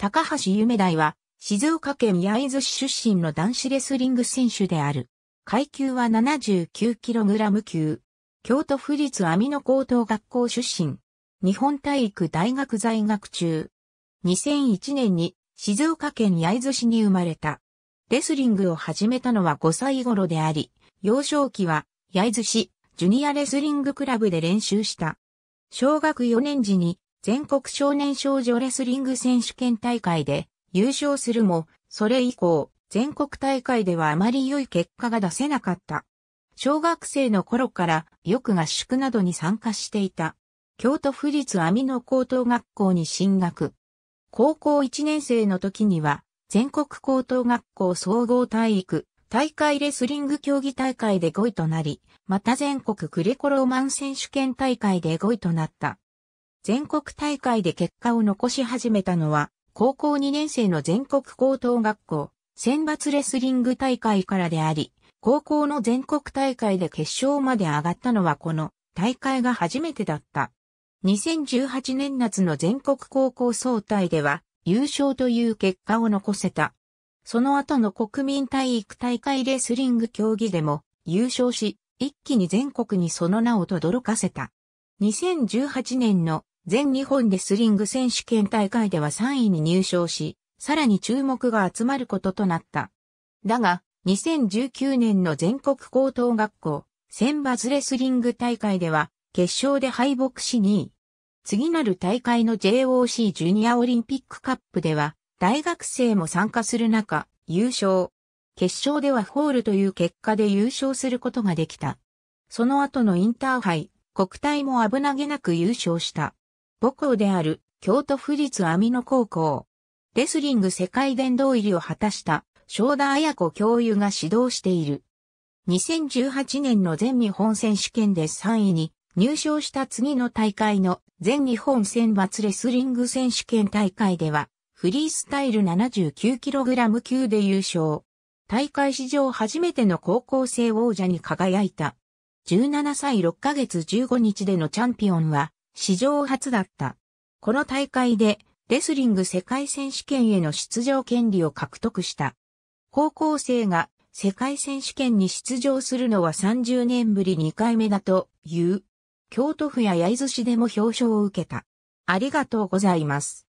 高橋夢大は、静岡県八重津市出身の男子レスリング選手である。階級は 79kg 級。京都府立網野高等学校出身。日本体育大学在学中。2001年に静岡県八重津市に生まれた。レスリングを始めたのは5歳頃であり、幼少期は八重津市ジュニアレスリングクラブで練習した。小学4年時に全国少年少女レスリング選手権大会で優勝するも、それ以降、全国大会ではあまり良い結果が出せなかった。小学生の頃からよく合宿などに参加していた。京都府立網野高等学校に進学。高校1年生の時には、全国高等学校総合体育、大会レスリング競技大会で5位となり、また全国グレコローマン選手権大会で5位となった。全国大会で結果を残し始めたのは、高校2年生の全国高等学校、選抜レスリング大会からであり、高校の全国大会で決勝まで上がったのはこの大会が初めてだった。2018年夏の全国高校総体では優勝という結果を残せた。その後の国民体育大会レスリング競技でも優勝し、一気に全国にその名を轟かせた。2018年の全日本レスリング選手権大会では3位に入賞し、さらに注目が集まることとなった。だが、2019年の全国高等学校選抜レスリング大会では決勝で敗北し2位。次なる大会の JOC ジュニアオリンピックカップでは大学生も参加する中優勝。決勝ではホールという結果で優勝することができた。その後のインターハイ国体も危なげなく優勝した。母校である京都府立網野高校。レスリング世界殿堂入りを果たした正田綾子教諭が指導している。2018年の全日本選手権で3位に入賞した次の大会の全日本選抜レスリング選手権大会ではフリースタイル 79kg 級で優勝。大会史上初めての高校生王者に輝いた。17歳6ヶ月15日でのチャンピオンは史上初だった。この大会でレスリング世界選手権への出場権利を獲得した。高校生が世界選手権に出場するのは30年ぶり2回目だという。京都府や焼津市でも表彰を受けた。ありがとうございます。